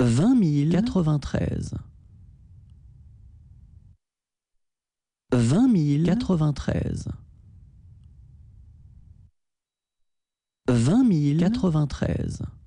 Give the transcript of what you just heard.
20 000 93 20 000 93 20 000 93